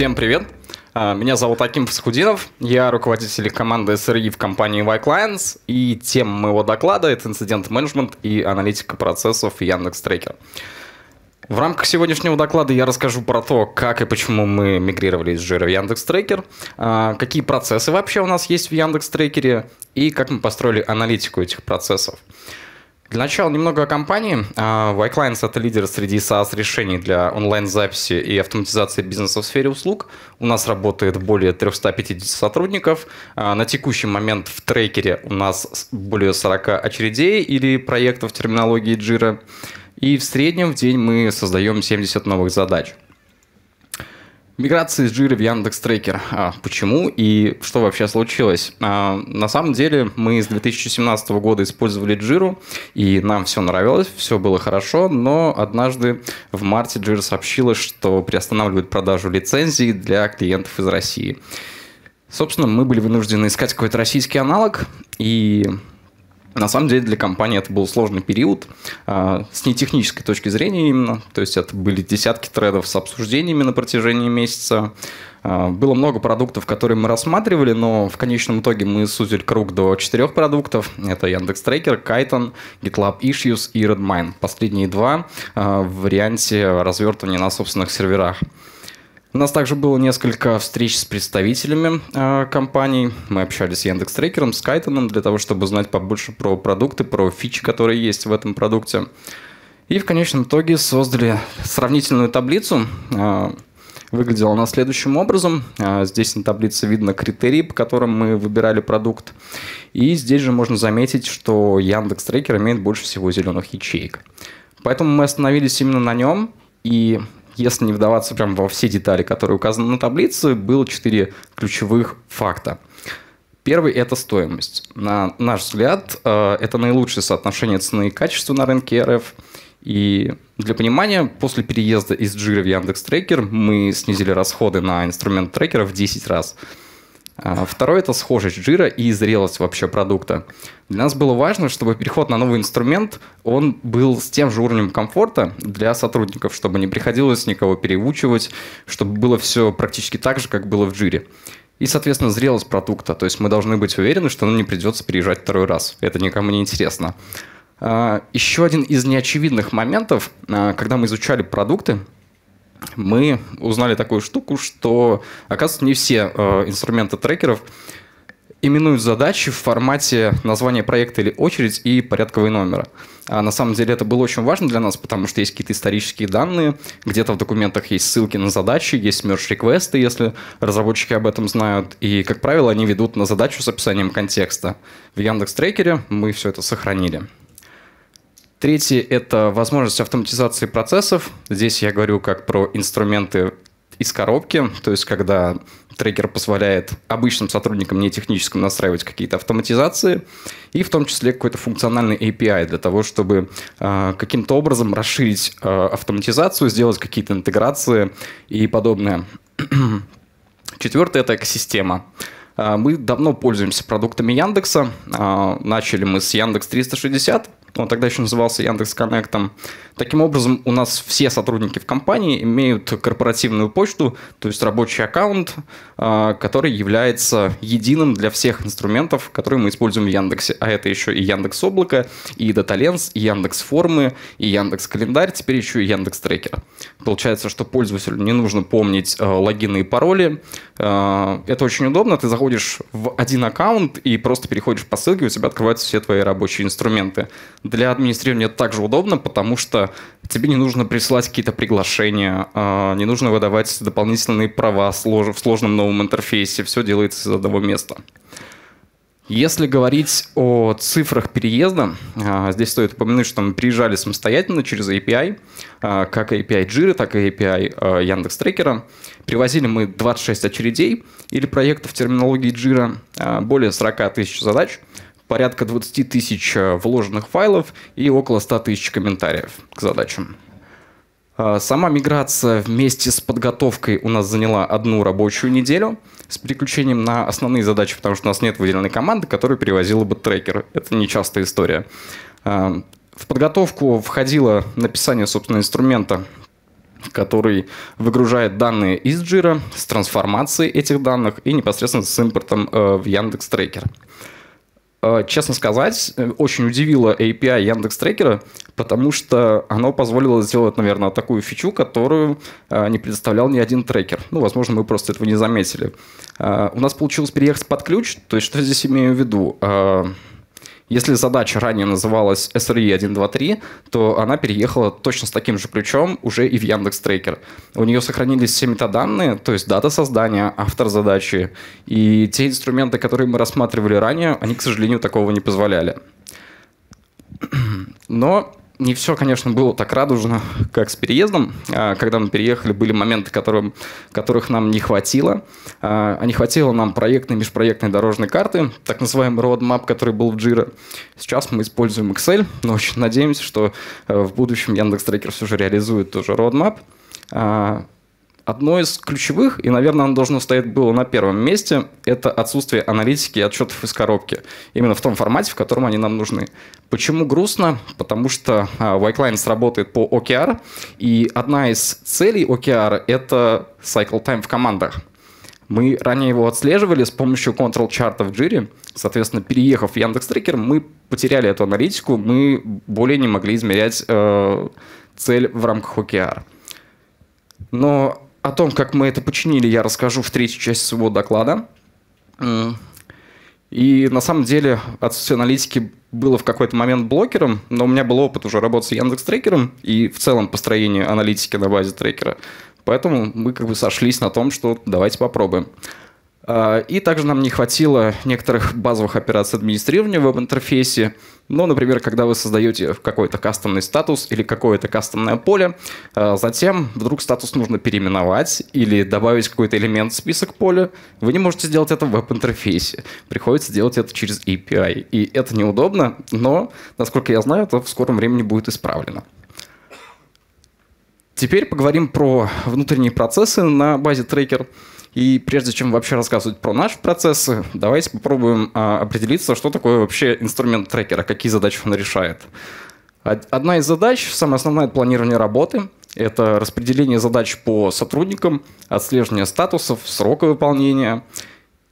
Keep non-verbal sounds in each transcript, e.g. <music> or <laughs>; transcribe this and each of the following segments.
Всем привет! А, меня зовут Аким Фасхудинов, я руководитель команды SRI в компании Y-Clients, и тема моего доклада — это инцидент-менеджмент и аналитика процессов яндекс Яндекс.Трекер. В рамках сегодняшнего доклада я расскажу про то, как и почему мы мигрировали из жира в яндекс Яндекс.Трекер, а, какие процессы вообще у нас есть в яндекс Яндекс.Трекере и как мы построили аналитику этих процессов. Для начала немного о компании. Y-Clients а, – это лидер среди SaaS-решений для онлайн-записи и автоматизации бизнеса в сфере услуг. У нас работает более 350 сотрудников. А, на текущий момент в трекере у нас более 40 очередей или проектов терминологии Jira. И в среднем в день мы создаем 70 новых задач – Миграция из Jira в Яндекс Трекер. А, почему и что вообще случилось? А, на самом деле мы с 2017 года использовали Jira, и нам все нравилось, все было хорошо, но однажды в марте Jira сообщила, что приостанавливает продажу лицензий для клиентов из России. Собственно, мы были вынуждены искать какой-то российский аналог, и на самом деле для компании это был сложный период а, с нетехнической точки зрения именно. То есть это были десятки тредов с обсуждениями на протяжении месяца. А, было много продуктов, которые мы рассматривали, но в конечном итоге мы сузили круг до четырех продуктов. Это Яндекс Трекер, Кайтон, GitLab Issues и Redmine. Последние два а, в варианте развертывания на собственных серверах. У нас также было несколько встреч с представителями э, компаний. Мы общались с Яндекс Трекером, с Кайтоном для того, чтобы узнать побольше про продукты, про фичи, которые есть в этом продукте. И в конечном итоге создали сравнительную таблицу. Э, выглядела она следующим образом. Э, здесь на таблице видно критерии, по которым мы выбирали продукт. И здесь же можно заметить, что Яндекс Трекер имеет больше всего зеленых ячеек. Поэтому мы остановились именно на нем, и если не вдаваться прям во все детали, которые указаны на таблице, было четыре ключевых факта. Первый – это стоимость. На наш взгляд, э, это наилучшее соотношение цены и качества на рынке РФ. И для понимания, после переезда из Jira в Яндекс Трекер мы снизили расходы на инструмент трекера в 10 раз – а, Второе – это схожесть жира и зрелость вообще продукта. Для нас было важно, чтобы переход на новый инструмент, он был с тем же уровнем комфорта для сотрудников, чтобы не приходилось никого переучивать, чтобы было все практически так же, как было в жире. И, соответственно, зрелость продукта. То есть мы должны быть уверены, что нам не придется переезжать второй раз. Это никому не интересно. А, Еще один из неочевидных моментов, а, когда мы изучали продукты, мы узнали такую штуку, что, оказывается, не все э, инструменты трекеров именуют задачи в формате названия проекта или очередь и порядковый номер. А на самом деле это было очень важно для нас, потому что есть какие-то исторические данные, где-то в документах есть ссылки на задачи, есть мерч-реквесты, если разработчики об этом знают, и, как правило, они ведут на задачу с описанием контекста. В Яндекс-трекере мы все это сохранили. Третье – это возможность автоматизации процессов. Здесь я говорю как про инструменты из коробки, то есть когда трекер позволяет обычным сотрудникам, не техническим, настраивать какие-то автоматизации, и в том числе какой-то функциональный API для того, чтобы э, каким-то образом расширить э, автоматизацию, сделать какие-то интеграции и подобное. <clears throat> Четвертое – это экосистема. А, мы давно пользуемся продуктами Яндекса. Начали мы с Яндекс 360, он тогда еще назывался Яндекс Коннектом. Таким образом, у нас все сотрудники в компании имеют корпоративную почту, то есть рабочий аккаунт, а, который является единым для всех инструментов, которые мы используем в Яндексе. А это еще и Яндекс Облако, и Даталенс, и Яндекс Формы, и Яндекс Календарь, теперь еще и Яндекс Трекер. Получается, что пользователю не нужно помнить а, логины и пароли. А, это очень удобно. Ты заходишь в один аккаунт и просто переходишь по ссылке, у тебя открываются все твои рабочие инструменты для администрирования также удобно, потому что тебе не нужно присылать какие-то приглашения, а, не нужно выдавать дополнительные права в сложном новом интерфейсе, все делается из одного места. Если говорить о цифрах переезда, а, здесь стоит упомянуть, что мы приезжали самостоятельно через API, а, как API Jira, так и API Яндекс Трекера. Привозили мы 26 очередей или проектов терминологии Jira, более 40 тысяч задач – порядка 20 тысяч э, вложенных файлов и около 100 тысяч комментариев к задачам. Э, сама миграция вместе с подготовкой у нас заняла одну рабочую неделю с переключением на основные задачи, потому что у нас нет выделенной команды, которая перевозила бы трекер. Это нечастая история. Э, в подготовку входило написание, собственно, инструмента, который выгружает данные из Jira с трансформацией этих данных и непосредственно с импортом в Яндекс Трекер. Э, честно сказать, э, очень удивило API Яндекс Трекера, потому что оно позволило сделать, наверное, такую фичу, которую э, не предоставлял ни один трекер. Ну, возможно, мы просто этого не заметили. У нас получилось переехать под ключ, то есть что я здесь имею в виду? Если задача ранее называлась SRE 123, то она переехала точно с таким же ключом уже и в Яндекс Трекер. У нее сохранились все метаданные, то есть дата создания, автор задачи. И те инструменты, которые мы рассматривали ранее, они, к сожалению, такого не позволяли. <clears throat> Но не все, конечно, было так радужно, как с переездом. А, когда мы переехали, были моменты, которым, которых нам не хватило. А, а не хватило нам проектной, межпроектной дорожной карты, так называемый roadmap, который был в Jira. Сейчас мы используем Excel, но очень надеемся, что э, в будущем Яндекс.Трекер все же реализует тоже roadmap. А, Одно из ключевых, и, наверное, оно должно стоять было на первом месте, это отсутствие аналитики и отчетов из коробки. Именно в том формате, в котором они нам нужны. Почему грустно? Потому что а, Y-Clients работает по OKR, и одна из целей OKR — это cycle time в командах. Мы ранее его отслеживали с помощью control чарта в Jira. Соответственно, переехав в Яндекс Трекер, мы потеряли эту аналитику, мы более не могли измерять э, цель в рамках OKR. Но о том, как мы это починили, я расскажу в третьей части своего доклада. И на самом деле отсутствие аналитики было в какой-то момент блокером, но у меня был опыт уже работы с Яндекс Трекером и в целом построение аналитики на базе трекера. Поэтому мы как бы сошлись на том, что давайте попробуем. А, и также нам не хватило некоторых базовых операций администрирования в веб-интерфейсе, но, ну, например, когда вы создаете какой-то кастомный статус или какое-то кастомное поле, э, затем вдруг статус нужно переименовать или добавить какой-то элемент в список поля, вы не можете сделать это в веб-интерфейсе. Приходится делать это через API. И это неудобно, но, насколько я знаю, это в скором времени будет исправлено. Теперь поговорим про внутренние процессы на базе трекер. И прежде чем вообще рассказывать про наш процесс, давайте попробуем а, определиться, что такое вообще инструмент трекера, какие задачи он решает. Одна из задач, самая основная, это планирование работы. Это распределение задач по сотрудникам, отслеживание статусов, срока выполнения.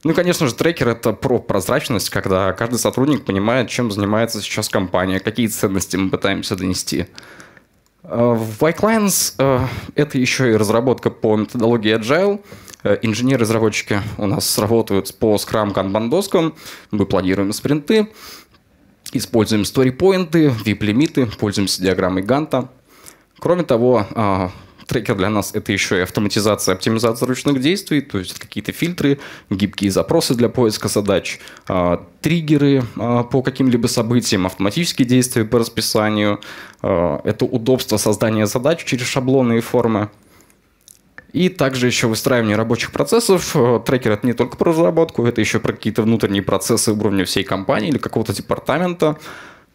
Ну, конечно же, трекер — это про прозрачность, когда каждый сотрудник понимает, чем занимается сейчас компания, какие ценности мы пытаемся донести. А, в iClients э, это еще и разработка по методологии Agile — Э, инженеры-разработчики у нас работают по скрам канбан доскам, мы планируем спринты, используем сторипоинты, вип-лимиты, пользуемся диаграммой Ганта. Кроме того, а, трекер для нас это еще и автоматизация, оптимизация ручных действий, то есть какие-то фильтры, гибкие запросы для поиска задач, а, триггеры а, по каким-либо событиям, автоматические действия по расписанию. Это удобство создания задач через шаблоны и формы. И также еще выстраивание рабочих процессов. Э, трекер — это не только про разработку, это еще про какие-то внутренние процессы уровня всей компании или какого-то департамента.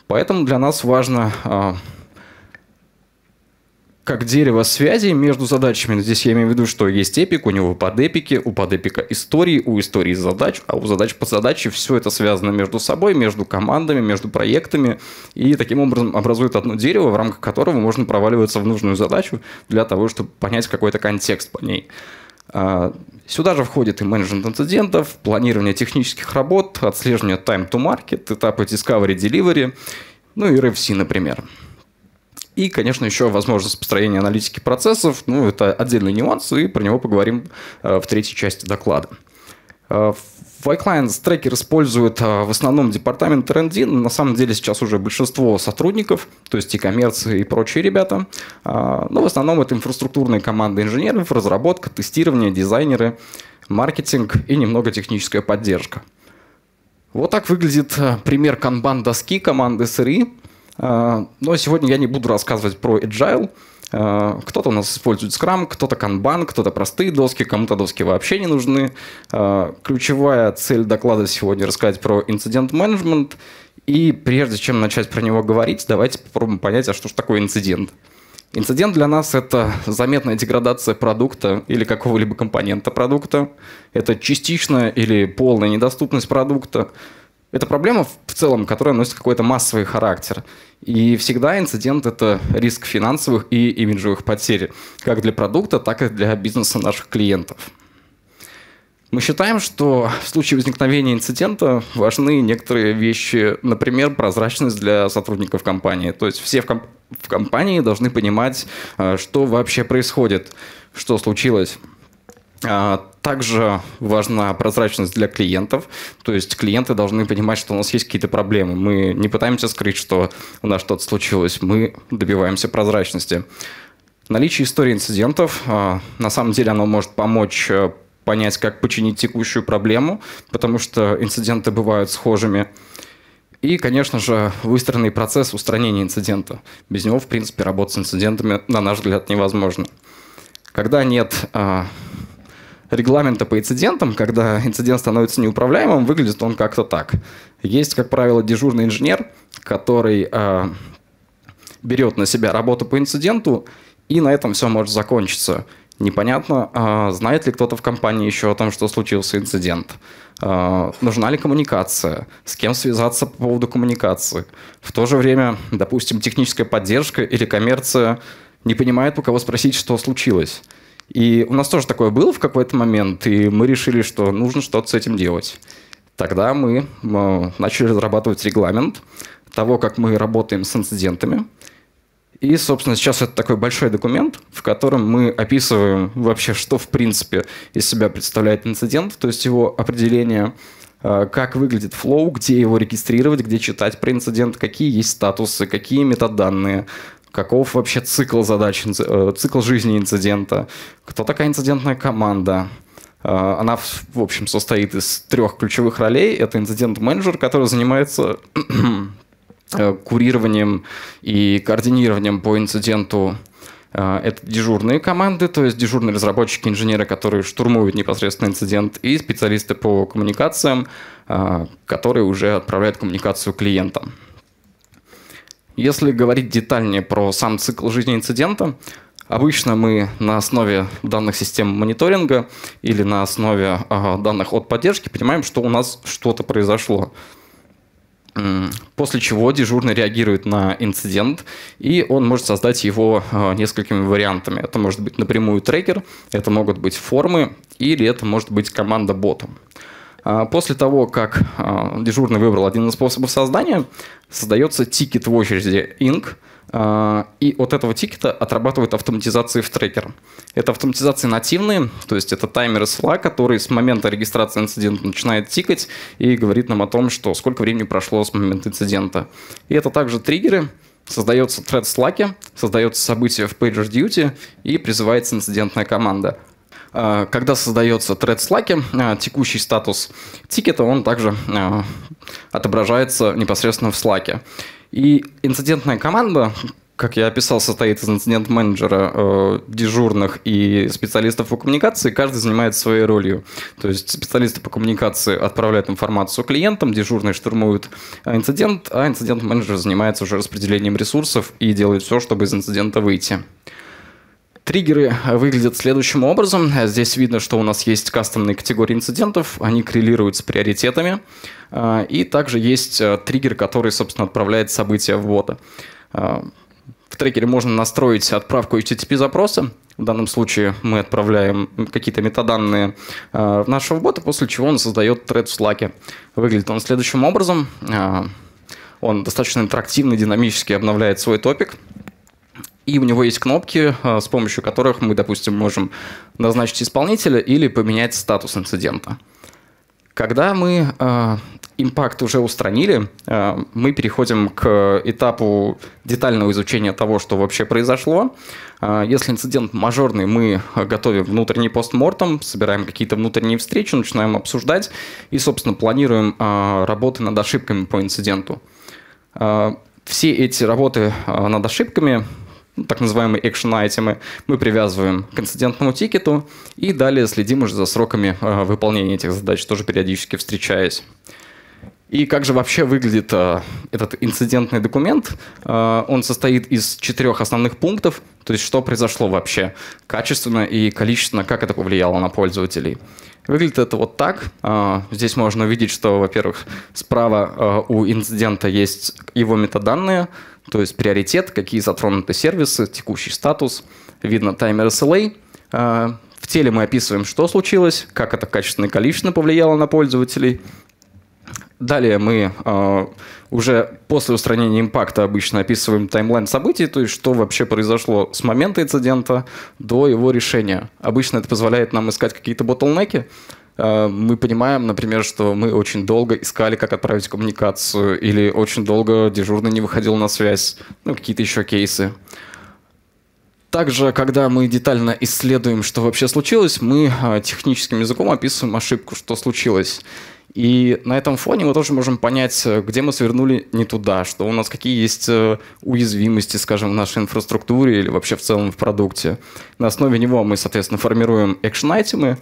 Поэтому для нас важно а, как дерево связи между задачами. Здесь я имею в виду, что есть эпик, у него под эпики, у под эпика истории, у истории задач, а у задач под задачи все это связано между собой, между командами, между проектами, и таким образом образует одно дерево, в рамках которого можно проваливаться в нужную задачу для того, чтобы понять какой-то контекст по ней. А, сюда же входит и менеджмент инцидентов, планирование технических работ, отслеживание time to market, этапы discovery, delivery, ну и RFC, например. И, конечно, еще возможность построения аналитики процессов. Ну, это отдельный нюанс, и про него поговорим э, в третьей части доклада. Э, в трекер использует э, в основном департамент R&D, на самом деле сейчас уже большинство сотрудников, то есть и коммерции, и прочие ребята. Но в основном это инфраструктурные команды инженеров, разработка, тестирование, дизайнеры, маркетинг и немного техническая поддержка. Вот так выглядит пример канбан-доски команды SRI. А, но сегодня я не буду рассказывать про Agile. А, кто-то у нас использует Scrum, кто-то Kanban, кто-то простые доски, кому-то доски вообще не нужны. А, ключевая цель доклада сегодня рассказать про инцидент-менеджмент. И прежде чем начать про него говорить, давайте попробуем понять, а что же такое инцидент. Инцидент для нас – это заметная деградация продукта или какого-либо компонента продукта. Это частичная или полная недоступность продукта это проблема в целом, которая носит какой-то массовый характер. И всегда инцидент – это риск финансовых и имиджевых потерь, как для продукта, так и для бизнеса наших клиентов. Мы считаем, что в случае возникновения инцидента важны некоторые вещи, например, прозрачность для сотрудников компании. То есть все в, комп в компании должны понимать, э, что вообще происходит, что случилось. А, также важна прозрачность для клиентов, то есть клиенты должны понимать, что у нас есть какие-то проблемы. Мы не пытаемся скрыть, что у нас что-то случилось, мы добиваемся прозрачности. Наличие истории инцидентов, а, на самом деле оно может помочь э, понять, как починить текущую проблему, потому что инциденты бывают схожими. И, конечно же, выстроенный процесс устранения инцидента. Без него, в принципе, работать с инцидентами, на наш взгляд, невозможно. Когда нет а, регламента по инцидентам, когда инцидент становится неуправляемым, выглядит он как-то так. Есть, как правило, дежурный инженер, который э, берет на себя работу по инциденту, и на этом все может закончиться. Непонятно, э, знает ли кто-то в компании еще о том, что случился инцидент. Э, нужна ли коммуникация? С кем связаться по поводу коммуникации? В то же время, допустим, техническая поддержка или коммерция не понимает, у кого спросить, что случилось. И у нас тоже такое было в какой-то момент, и мы решили, что нужно что-то с этим делать. Тогда мы э, начали разрабатывать регламент того, как мы работаем с инцидентами. И, собственно, сейчас это такой большой документ, в котором мы описываем вообще, что в принципе из себя представляет инцидент, то есть его определение, э, как выглядит флоу, где его регистрировать, где читать про инцидент, какие есть статусы, какие метаданные, каков вообще цикл задач, э, цикл жизни инцидента, кто такая инцидентная команда. Э, она, в общем, состоит из трех ключевых ролей. Это инцидент-менеджер, который занимается <clears throat> э, курированием и координированием по инциденту это дежурные команды, то есть дежурные разработчики, инженеры, которые штурмуют непосредственно инцидент, и специалисты по коммуникациям, которые уже отправляют коммуникацию клиентам. Если говорить детальнее про сам цикл жизни инцидента, Обычно мы на основе данных систем мониторинга или на основе э, данных от поддержки понимаем, что у нас что-то произошло. После чего дежурный реагирует на инцидент, и он может создать его э, несколькими вариантами. Это может быть напрямую трекер, это могут быть формы, или это может быть команда ботом. А, после того, как а, дежурный выбрал один из способов создания, создается тикет в очереди INC, а, и от этого тикета отрабатывают автоматизации в трекер. Это автоматизации нативные, то есть это таймеры Slack, который с момента регистрации инцидента начинает тикать и говорит нам о том, что сколько времени прошло с момента инцидента. И это также триггеры, создается thread в Slack, создается событие в PagerDuty и призывается инцидентная команда. А, когда создается тред в Slack, а, текущий статус тикета, он также а, отображается непосредственно в Slack. И инцидентная команда, как я описал, состоит из инцидент-менеджера, э, дежурных и специалистов по коммуникации. Каждый занимает своей ролью. То есть специалисты по коммуникации отправляют информацию клиентам, дежурные штурмуют инцидент, а инцидент-менеджер занимается уже распределением ресурсов и делает все, чтобы из инцидента выйти. Триггеры э, выглядят следующим образом. Здесь видно, что у нас есть кастомные категории инцидентов, они коррелируют с приоритетами. Э, и также есть э, триггер, который, собственно, отправляет события в бота. В триггере можно настроить отправку HTTP-запроса. В данном случае мы отправляем какие-то метаданные в нашего бота, после чего он создает тред в Slack. Выглядит он следующим образом. Он достаточно интерактивно, динамически обновляет свой топик – и у него есть кнопки, э, с помощью которых мы, допустим, можем назначить исполнителя или поменять статус инцидента. Когда мы э, импакт уже устранили, э, мы переходим к этапу детального изучения того, что вообще произошло. Если инцидент мажорный, мы готовим внутренний постмортом, собираем какие-то внутренние встречи, начинаем обсуждать и, собственно, планируем работы над ошибками по инциденту. Все эти работы над ошибками так называемые экшен-айтемы, мы привязываем к инцидентному тикету и далее следим уже за сроками э, выполнения этих задач, тоже периодически встречаясь. И как же вообще выглядит э, этот инцидентный документ? Э, он состоит из четырех основных пунктов, то есть что произошло вообще качественно и количественно, как это повлияло на пользователей. Выглядит это вот так. Э, здесь можно увидеть, что, во-первых, справа э, у инцидента есть его метаданные, то есть приоритет, какие затронуты сервисы, текущий статус, видно таймер SLA. А, в теле мы описываем, что случилось, как это качественно и количественно повлияло на пользователей. Далее мы а, уже после устранения импакта обычно описываем таймлайн событий, то есть что вообще произошло с момента инцидента до его решения. Обычно это позволяет нам искать какие-то ботлнеки, а, мы понимаем, например, что мы очень долго искали, как отправить коммуникацию, или очень долго дежурный не выходил на связь, ну, какие-то еще кейсы. Также, когда мы детально исследуем, что вообще случилось, мы а, техническим языком описываем ошибку, что случилось. И на этом фоне мы тоже можем понять, э, где мы свернули не туда, что у нас какие есть э, уязвимости, скажем, в нашей инфраструктуре или вообще в целом в продукте. На основе него мы, соответственно, формируем экшн-айтемы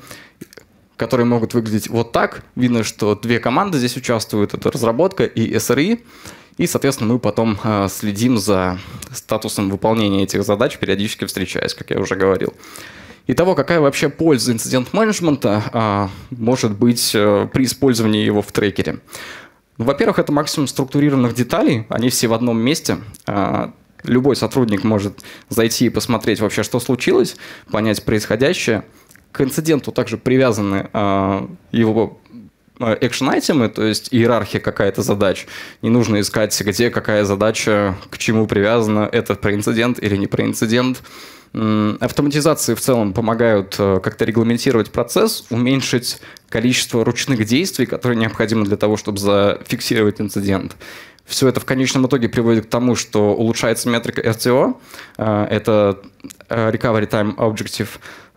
которые могут выглядеть вот так. Видно, что две команды здесь участвуют. Это разработка и SRI. E. И, соответственно, мы потом э, следим за статусом выполнения этих задач, периодически встречаясь, как я уже говорил. Итого, какая вообще польза инцидент-менеджмента э, может быть э, при использовании его в трекере? Ну, во-первых, это максимум структурированных деталей, они все в одном месте. Э, любой сотрудник может зайти и посмотреть вообще, что случилось, понять происходящее – к инциденту также привязаны э, его а, экшн-айтемы, то есть иерархия какая-то задач. Не нужно искать, где какая задача, к чему привязана, это про инцидент или не про инцидент. Автоматизации в целом помогают а, как-то регламентировать процесс, уменьшить количество ручных действий, которые необходимы для того, чтобы зафиксировать инцидент. Все это в конечном итоге приводит к тому, что улучшается метрика RTO, это Recovery Time Objective,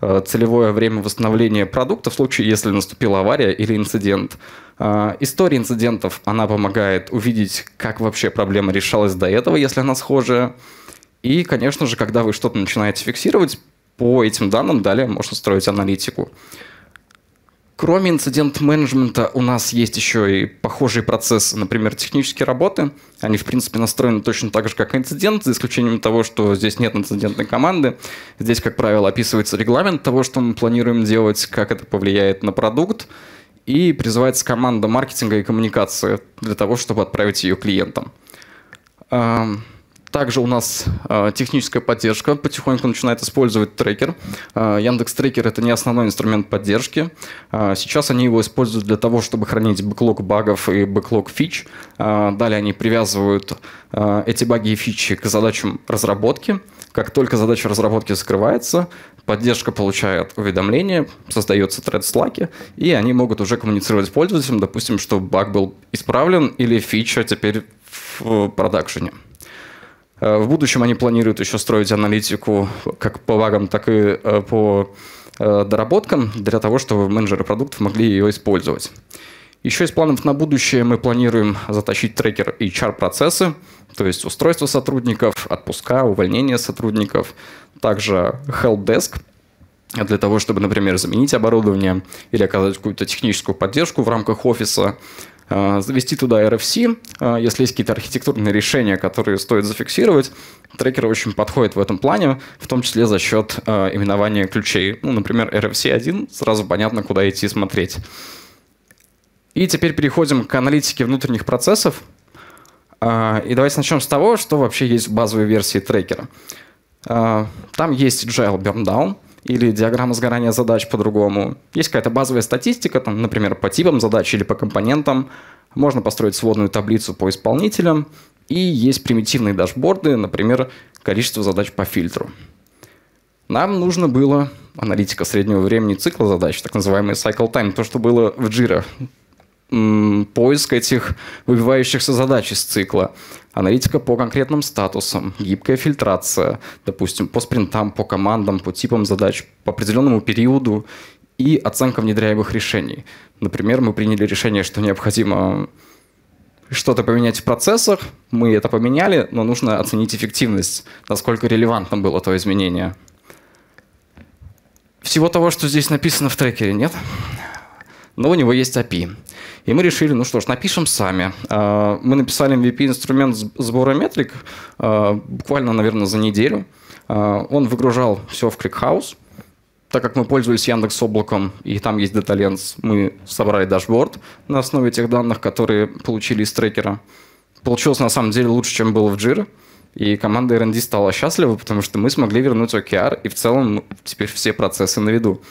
Э, целевое время восстановления продукта в случае, если наступила авария или инцидент. Э, история инцидентов, она помогает увидеть, как вообще проблема решалась до этого, если она схожая. И, конечно же, когда вы что-то начинаете фиксировать, по этим данным далее можно строить аналитику. Кроме инцидент-менеджмента у нас есть еще и похожие процессы, например, технические работы. Они, в принципе, настроены точно так же, как инцидент, за исключением того, что здесь нет инцидентной команды. Здесь, как правило, описывается регламент того, что мы планируем делать, как это повлияет на продукт, и призывается команда маркетинга и коммуникации для того, чтобы отправить ее клиентам. Также у нас э, техническая поддержка потихоньку начинает использовать трекер. Э, Яндекс Трекер это не основной инструмент поддержки. Э, сейчас они его используют для того, чтобы хранить бэклог багов и бэклог фич. Э, далее они привязывают э, эти баги и фичи к задачам разработки. Как только задача разработки закрывается, поддержка получает уведомление, создается тред слаки, и они могут уже коммуницировать с пользователем, допустим, что баг был исправлен или фича теперь в продакшене. Э, в будущем они планируют еще строить аналитику как по вагам, так и э, по э, доработкам для того, чтобы менеджеры продуктов могли ее использовать. Еще из планов на будущее мы планируем затащить трекер HR-процессы, то есть устройство сотрудников, отпуска, увольнение сотрудников, также helpdesk для того, чтобы, например, заменить оборудование или оказать какую-то техническую поддержку в рамках офиса, Э, завести туда RFC, э, если есть какие-то архитектурные решения, которые стоит зафиксировать, трекеры очень подходят в этом плане, в том числе за счет э, именования ключей. Ну, например, RFC1, сразу понятно, куда идти смотреть. И теперь переходим к аналитике внутренних процессов. И давайте начнем с того, что вообще есть базовые версии трекера. Там есть Agile Burndown, или диаграмма сгорания задач по-другому. Есть какая-то базовая статистика, там, например, по типам задач или по компонентам. Можно построить сводную таблицу по исполнителям. И есть примитивные дашборды, например, количество задач по фильтру. Нам нужно было аналитика среднего времени цикла задач, так называемый cycle time, то, что было в Jira поиск этих выбивающихся задач из цикла, аналитика по конкретным статусам, гибкая фильтрация, допустим, по спринтам, по командам, по типам задач, по определенному периоду и оценка внедряемых решений. Например, мы приняли решение, что необходимо что-то поменять в процессах, мы это поменяли, но нужно оценить эффективность, насколько релевантно было то изменение. Всего того, что здесь написано в трекере, нет? Нет но у него есть API. И мы решили, ну что ж, напишем сами. А, мы написали MVP-инструмент сбора метрик а, буквально, наверное, за неделю. А, он выгружал все в ClickHouse. Так как мы пользовались Яндекс Облаком, и там есть DataLens, мы собрали дашборд на основе тех данных, которые получили из трекера. Получилось на самом деле лучше, чем было в Jira. И команда R&D стала счастлива, потому что мы смогли вернуть OKR, и в целом ну, теперь все процессы на виду.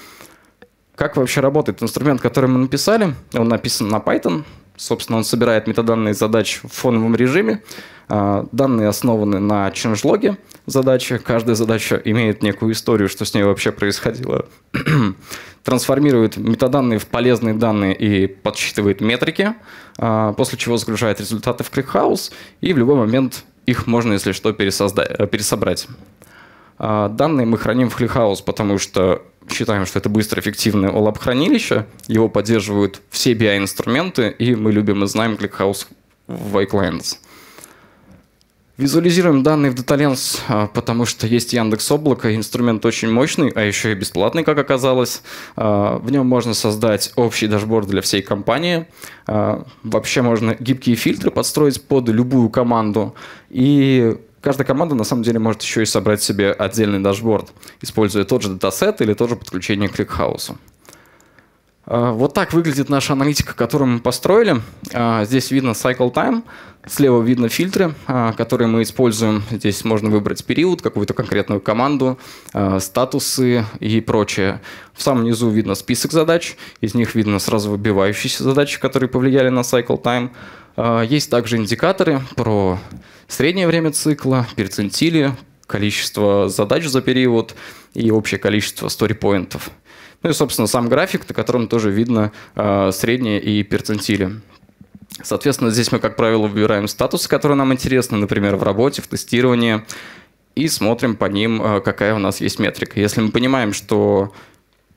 Как вообще работает инструмент, который мы написали? Он написан на Python. Собственно, он собирает метаданные задач в фоновом режиме. А, данные основаны на ченджлоге задачи. Каждая задача имеет некую историю, что с ней вообще происходило. <clears throat> Трансформирует метаданные в полезные данные и подсчитывает метрики, а, после чего загружает результаты в ClickHouse, и в любой момент их можно, если что, пересобрать. А, данные мы храним в ClickHouse, потому что считаем, что это быстро эффективное OLAP хранилище, его поддерживают все BI-инструменты, и мы любим и знаем ClickHouse в iClients. Визуализируем данные в DataLens, а, потому что есть Яндекс Облако, инструмент очень мощный, а еще и бесплатный, как оказалось. А, в нем можно создать общий дашборд для всей компании. А, вообще можно гибкие фильтры подстроить под любую команду. И Каждая команда на самом деле может еще и собрать себе отдельный дашборд, используя тот же датасет или тоже подключение к кликхаусу. А, вот так выглядит наша аналитика, которую мы построили. А, здесь видно cycle time, слева видно фильтры, а, которые мы используем. Здесь можно выбрать период, какую-то конкретную команду, статусы и прочее. В самом низу видно список задач, из них видно сразу выбивающиеся задачи, которые повлияли на cycle time. А, есть также индикаторы про среднее время цикла, перцентили, количество задач за период и общее количество сторипоинтов. Ну и, собственно, сам график, на котором тоже видно а, средние и перцентили. Соответственно, здесь мы, как правило, выбираем статусы, которые нам интересны, например, в работе, в тестировании, и смотрим по ним, а, какая у нас есть метрика. Если мы понимаем, что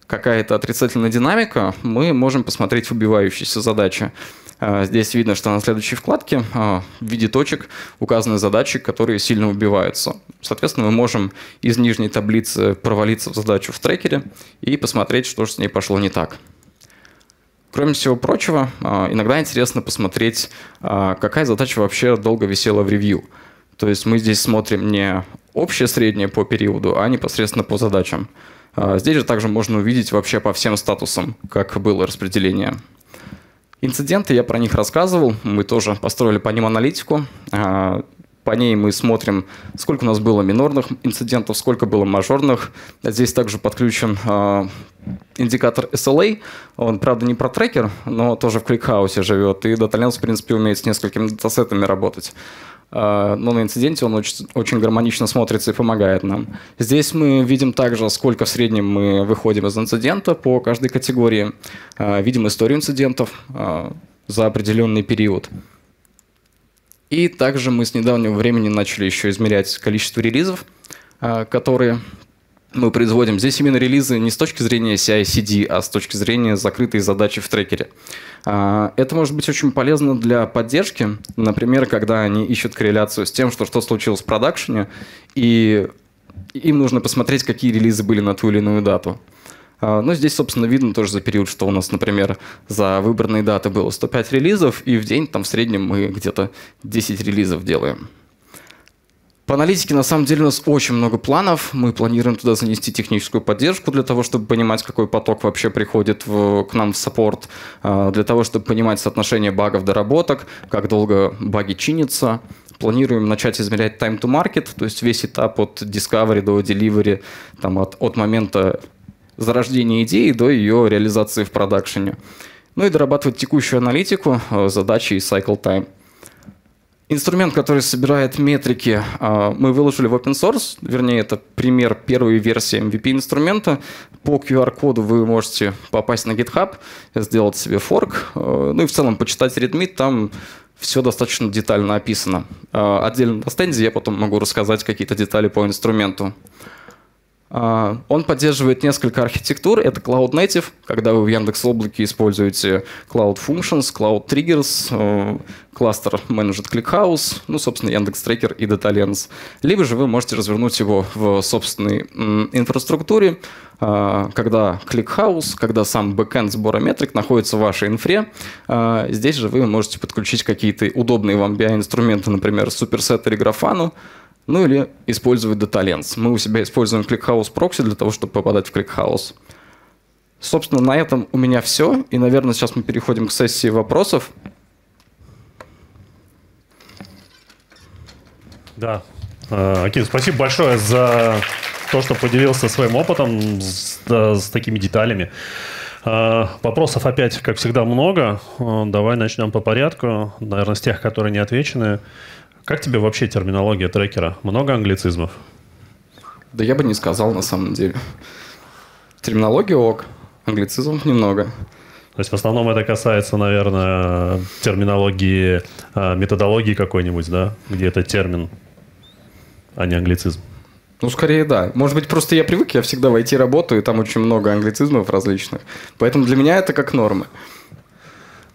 какая-то отрицательная динамика, мы можем посмотреть выбивающиеся задачи. Э, здесь видно, что на следующей вкладке а, в виде точек указаны задачи, которые сильно убиваются. Соответственно, мы можем из нижней таблицы провалиться в задачу в трекере и посмотреть, что же с ней пошло не так. Кроме всего прочего, а, иногда интересно посмотреть, а, какая задача вообще долго висела в ревью. То есть мы здесь смотрим не общее среднее по периоду, а непосредственно по задачам. Здесь же также можно увидеть вообще по всем статусам, как было распределение. Инциденты, я про них рассказывал, мы тоже построили по ним аналитику. А, по ней мы смотрим, сколько у нас было минорных инцидентов, сколько было мажорных. Здесь также подключен а, индикатор SLA. Он, правда, не про трекер, но тоже в кликхаусе живет. И DataLens, в принципе, умеет с несколькими датасетами работать а, но на инциденте он очень, очень гармонично смотрится и помогает нам. Здесь мы видим также, сколько в среднем мы выходим из инцидента по каждой категории, а, видим историю инцидентов за определенный период. И также мы с недавнего времени начали еще измерять количество релизов, а, которые мы производим. Здесь именно релизы не с точки зрения CI-CD, а с точки зрения закрытой задачи в трекере. А, это может быть очень полезно для поддержки, например, когда они ищут корреляцию с тем, что что случилось в продакшене, и им нужно посмотреть, какие релизы были на ту или иную дату. А, ну здесь, собственно, видно тоже за период, что у нас, например, за выбранные даты было 105 релизов, и в день там в среднем мы где-то 10 релизов делаем. По аналитике, на самом деле, у нас очень много планов. Мы планируем туда занести техническую поддержку для того, чтобы понимать, какой поток вообще приходит в, к нам в саппорт, а, для того, чтобы понимать соотношение багов доработок, как долго баги чинятся. Планируем начать измерять time to market, то есть весь этап от discovery до delivery, там, от, от момента зарождения идеи до ее реализации в продакшене. Ну и дорабатывать текущую аналитику, э, задачи и cycle time. Инструмент, который собирает метрики, э, мы выложили в open source, вернее, это пример первой версии MVP инструмента. По QR-коду вы можете попасть на GitHub, сделать себе форк, э, ну и в целом почитать Redmi, там все достаточно детально описано. Отдельно на стенде я потом могу рассказать какие-то детали по инструменту. А, он поддерживает несколько архитектур. Это Cloud Native, когда вы в Яндекс Облаке используете Cloud Functions, Cloud Triggers, э, кластер Managed ClickHouse, ну, собственно, Яндекс Трекер и DataLens. Либо же вы можете развернуть его в собственной инфраструктуре, а, когда ClickHouse, когда сам бэкэнд сбора метрик находится в вашей инфре. А, здесь же вы можете подключить какие-то удобные вам BI-инструменты, например, Superset или Grafana, ну или использовать DataLens. Мы у себя используем ClickHouse Proxy для того, чтобы попадать в ClickHouse. Собственно, на этом у меня все. И, наверное, сейчас мы переходим к сессии вопросов. Да. Э, Акин, спасибо большое за то, что поделился своим опытом с, с такими деталями. Э, вопросов опять, как всегда, много. Э, давай начнем по порядку. Наверное, с тех, которые не отвечены. Как тебе вообще терминология трекера? Много англицизмов? Да я бы не сказал на самом деле. Терминология ок, англицизмов немного. То есть в основном это касается, наверное, терминологии, а, методологии какой-нибудь, да? Где это термин, а не англицизм. Ну, скорее, да. Может быть, просто я привык, я всегда в IT работаю, и там очень много англицизмов различных. Поэтому для меня это как норма.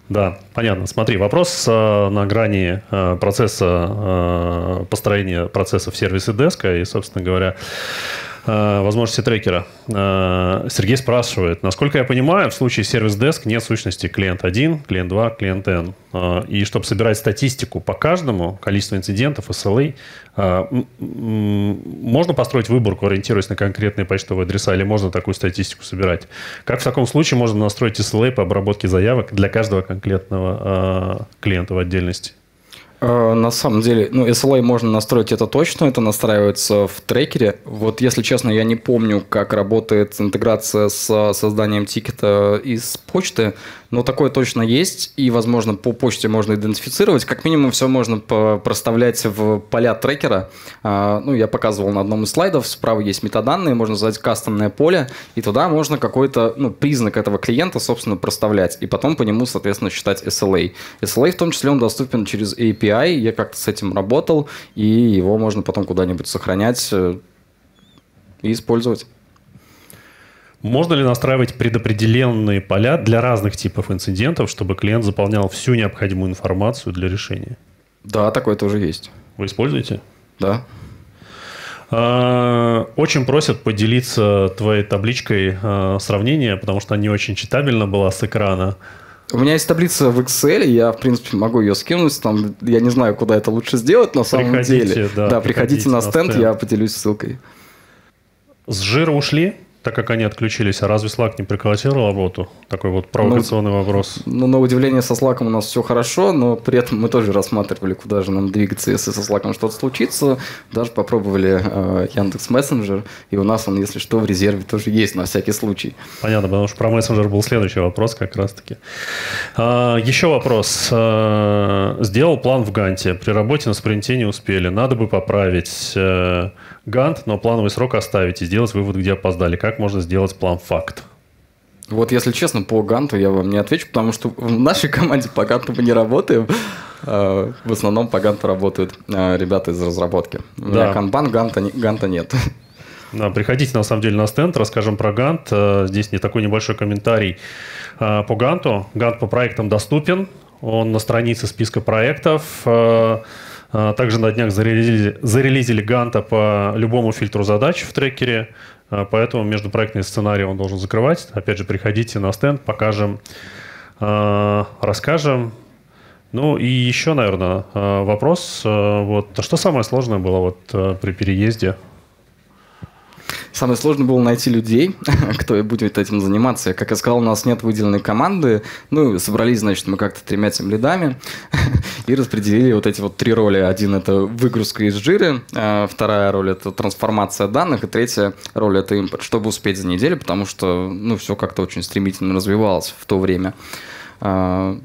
Да, понятно. Смотри, вопрос э, на грани э, процесса э, построения процессов сервиса деска и, собственно говоря, Э, возможности трекера. Э, Сергей спрашивает, насколько я понимаю, в случае сервис-деск нет сущности клиент 1, клиент 2, клиент N. Э, и чтобы собирать статистику по каждому, количество инцидентов, SLA, можно построить выборку, ориентируясь на конкретные почтовые адреса, или можно такую статистику собирать? Как в таком случае можно настроить SLA по обработке заявок для каждого конкретного клиента в отдельности? Э, на самом деле, ну, SLA можно настроить это точно, это настраивается в трекере. Вот, если честно, я не помню, как работает интеграция с созданием тикета из почты, но такое точно есть, и, возможно, по почте можно идентифицировать. Как минимум, все можно проставлять в поля трекера. А, ну, я показывал на одном из слайдов, справа есть метаданные, можно задать кастомное поле, и туда можно какой-то ну, признак этого клиента, собственно, проставлять, и потом по нему, соответственно, считать SLA. SLA в том числе он доступен через API, я как-то с этим работал, и его можно потом куда-нибудь сохранять э, и использовать. Можно ли настраивать предопределенные поля для разных типов инцидентов, чтобы клиент заполнял всю необходимую информацию для решения? Да, такое тоже есть. Вы используете? Да. А, очень просят поделиться твоей табличкой а, сравнения, потому что она не очень читабельна была с экрана. У меня есть таблица в Excel, я, в принципе, могу ее скинуть. Там, я не знаю, куда это лучше сделать на самом приходите, деле. Да, да приходите, приходите на, стенд, на стенд, я поделюсь ссылкой. С жира ушли? так как они отключились, а разве Slack не прекратил работу? Такой вот провокационный ну, вопрос. Ну, на удивление, со Slack у нас все хорошо, но при этом мы тоже рассматривали, куда же нам двигаться, если со Slack что-то случится. Даже попробовали э, Яндекс Мессенджер, и у нас он, если что, в резерве тоже есть на всякий случай. Понятно, потому что про Мессенджер был следующий вопрос как раз-таки. А, еще вопрос. А, сделал план в Ганте. При работе на спринте не успели. Надо бы поправить. Э, гант, но плановый срок оставить и сделать вывод, где опоздали. Как можно сделать план факт? Вот, если честно, по ганту я вам не отвечу, потому что в нашей команде по ганту мы не работаем. А, в основном по ганту работают а, ребята из разработки. У меня да. канбан, ганта, ганта нет. Да, приходите, на самом деле, на стенд, расскажем про Гант. А, здесь не такой небольшой комментарий по Ганту. Гант по проектам доступен, он на странице списка проектов. А, также на днях зарелизили, зарелизили Ганта по любому фильтру задач в трекере, а, поэтому междупроектный сценарий он должен закрывать. Опять же, приходите на стенд, покажем, а, расскажем. Ну и еще, наверное, вопрос, вот, что самое сложное было вот при переезде Самое сложное было найти людей, <laughs> кто будет этим заниматься. Как я сказал, у нас нет выделенной команды. Ну, собрались, значит, мы как-то тремя тем лидами <laughs> и распределили вот эти вот три роли. Один — это выгрузка из жира, а вторая роль — это трансформация данных, и третья роль — это импорт, чтобы успеть за неделю, потому что, ну, все как-то очень стремительно развивалось в то время. А,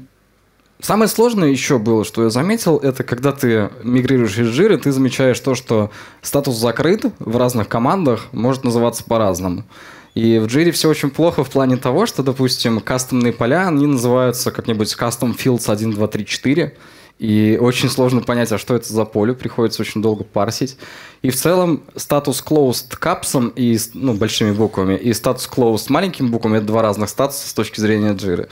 Самое сложное еще было, что я заметил, это когда ты мигрируешь из жира, ты замечаешь то, что статус закрыт в разных командах может называться по-разному. И в Jira все очень плохо в плане того, что, допустим, кастомные поля, они называются как-нибудь custom fields 1, 2, 3, 4. И очень сложно понять, а что это за поле, приходится очень долго парсить. И в целом статус closed капсом и ну, большими буквами, и статус closed маленькими буквами – это два разных статуса с точки зрения Jira.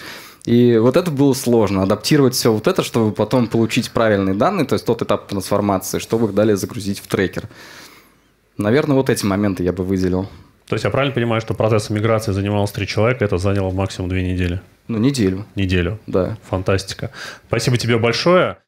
И вот это было сложно, адаптировать все вот это, чтобы потом получить правильные данные, то есть тот этап трансформации, чтобы их далее загрузить в трекер. Наверное, вот эти моменты я бы выделил. То есть я правильно понимаю, что процесс миграции занималось три человека, это заняло максимум две недели? Ну, неделю. Неделю. Да. Фантастика. Спасибо тебе большое.